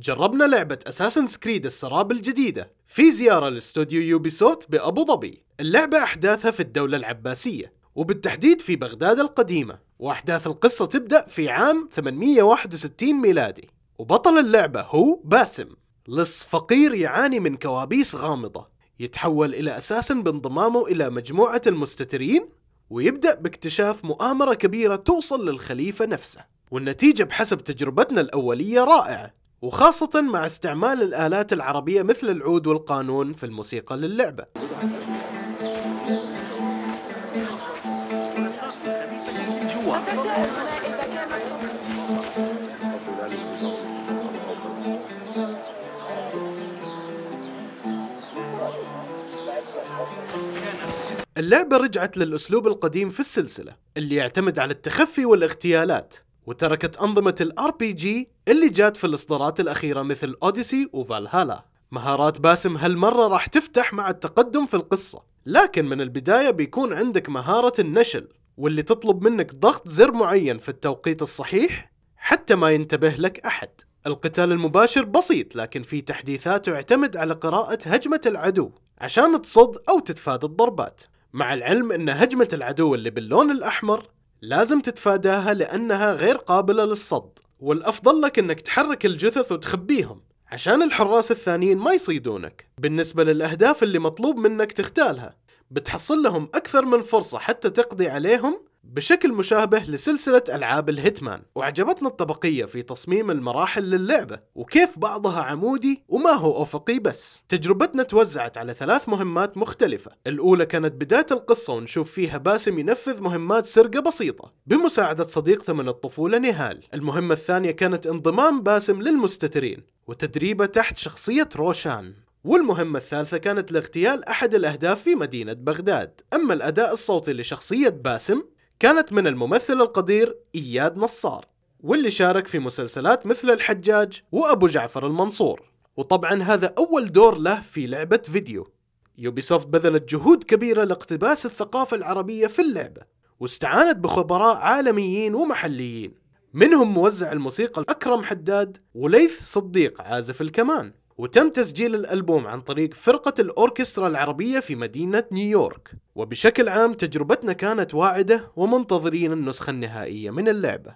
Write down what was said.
جربنا لعبة أساسن كريد السراب الجديدة في زيارة لاستوديو يوبيسوت بأبو ظبي اللعبة أحداثها في الدولة العباسية وبالتحديد في بغداد القديمة وأحداث القصة تبدأ في عام 861 ميلادي وبطل اللعبة هو باسم لص فقير يعاني من كوابيس غامضة يتحول إلى أساس بانضمامه إلى مجموعة المستترين ويبدأ باكتشاف مؤامرة كبيرة توصل للخليفة نفسه والنتيجة بحسب تجربتنا الأولية رائعة وخاصة مع استعمال الآلات العربية مثل العود والقانون في الموسيقى للعبة اللعبة رجعت للأسلوب القديم في السلسلة اللي يعتمد على التخفي والاغتيالات وتركت أنظمة الار بي جي اللي جات في الإصدارات الأخيرة مثل أوديسي وفالهالا مهارات باسم هالمرة راح تفتح مع التقدم في القصة لكن من البداية بيكون عندك مهارة النشل واللي تطلب منك ضغط زر معين في التوقيت الصحيح حتى ما ينتبه لك أحد القتال المباشر بسيط لكن في تحديثات تعتمد على قراءة هجمة العدو عشان تصد أو تتفادى الضربات مع العلم أن هجمة العدو اللي باللون الأحمر لازم تتفاداها لأنها غير قابلة للصد والأفضل لك أنك تحرك الجثث وتخبيهم عشان الحراس الثانيين ما يصيدونك بالنسبة للأهداف اللي مطلوب منك تختالها بتحصل لهم أكثر من فرصة حتى تقضي عليهم بشكل مشابه لسلسلة ألعاب الهيتمان وعجبتنا الطبقية في تصميم المراحل للعبة وكيف بعضها عمودي وما هو أفقي بس تجربتنا توزعت على ثلاث مهمات مختلفة الأولى كانت بداية القصة ونشوف فيها باسم ينفذ مهمات سرقة بسيطة بمساعدة صديقته من الطفولة نهال المهمة الثانية كانت انضمام باسم للمستترين وتدريبه تحت شخصية روشان والمهمة الثالثة كانت لاغتيال أحد الأهداف في مدينة بغداد أما الأداء الصوتي لشخصية باسم كانت من الممثل القدير إياد نصار واللي شارك في مسلسلات مثل الحجاج وأبو جعفر المنصور وطبعا هذا أول دور له في لعبة فيديو يوبيسوفت بذلت جهود كبيرة لاقتباس الثقافة العربية في اللعبة واستعانت بخبراء عالميين ومحليين منهم موزع الموسيقى أكرم حداد وليث صديق عازف الكمان وتم تسجيل الألبوم عن طريق فرقة الأوركسترا العربية في مدينة نيويورك وبشكل عام تجربتنا كانت واعدة ومنتظرين النسخة النهائية من اللعبة